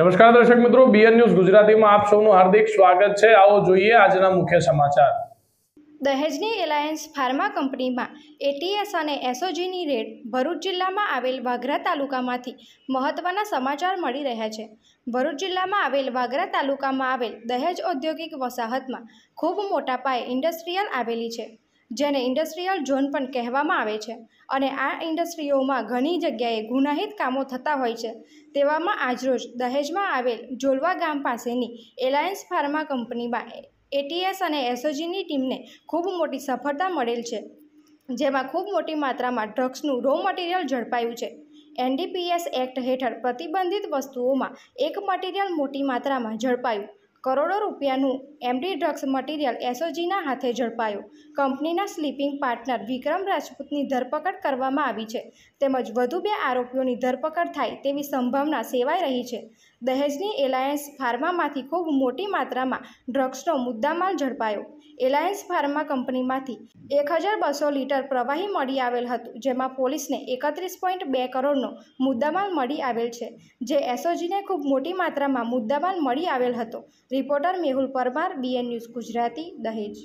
નમસ્કાર દર્શક મિત્રો બીએન ન્યૂઝ ગુજરાતીમાં આપ સૌનું હાર્દિક સ્વાગત છે આવો જોઈએ આજના મુખ્ય સમાચાર દહેજની એલાયન્સ ફાર્મા કંપનીમાં એટીએસ અને એસઓજીની રેડ ભરૂચ જિલ્લામાં આવેલ વાઘરા તાલુકામાંથી મહત્વના સમાચાર મળી રહ્યા છે ભરૂચ જિલ્લામાં આવેલ વાઘરા તાલુકામાં આવેલ દહેજ ઔદ્યોગિક વસાહતમાં ખૂબ મોટા પાયે ઇન્ડસ્ટ્રીયલ આવેલી છે જેને ઇન્ડસ્ટ્રીયલ ઝોન પણ કહેવામાં આવે છે અને આ ઇન્ડસ્ટ્રીઓમાં ઘણી જગ્યાએ ગુનાહિત કામો થતા હોય છે તેવામાં આજરોજ દહેજમાં આવેલ જોલવા ગામ પાસેની એલાયન્સ ફાર્મા કંપનીમાં એટીએસ અને એસઓજીની ટીમને ખૂબ મોટી સફળતા મળેલ છે જેમાં ખૂબ મોટી માત્રામાં ડ્રગ્સનું રો મટીરિયલ ઝડપાયું છે એનડીપીએસ એક્ટ હેઠળ પ્રતિબંધિત વસ્તુઓમાં એક મટીરિયલ મોટી માત્રામાં ઝડપાયું કરોડો રૂપિયાનું એમડી ડ્રગ્સ મટીરિયલ એસઓજીના હાથે ઝડપાયું કંપનીના સ્લીપિંગ પાર્ટનર વિક્રમ રાજપૂતની ધરપકડ કરવામાં આવી છે તેમજ વધુ બે આરોપીઓની ધરપકડ થાય તેવી સંભાવના સેવાઈ રહી છે દહેજની એલાયન્સ ફાર્મામાંથી ખૂબ મોટી માત્રામાં ડ્રગ્સનો મુદ્દામાલ ઝડપાયો એલાયન્સ ફાર્મા કંપનીમાંથી એક હજાર બસો લીટર પ્રવાહી મળી આવેલ હતું જેમાં પોલીસને એકત્રીસ પોઈન્ટ બે કરોડનો મુદ્દામાલ મળી આવેલ છે જે એસઓજીને ખૂબ મોટી માત્રામાં મુદ્દામાલ મળી આવેલ હતો reporter Mehul Parmar BN News Gujarati દહેજ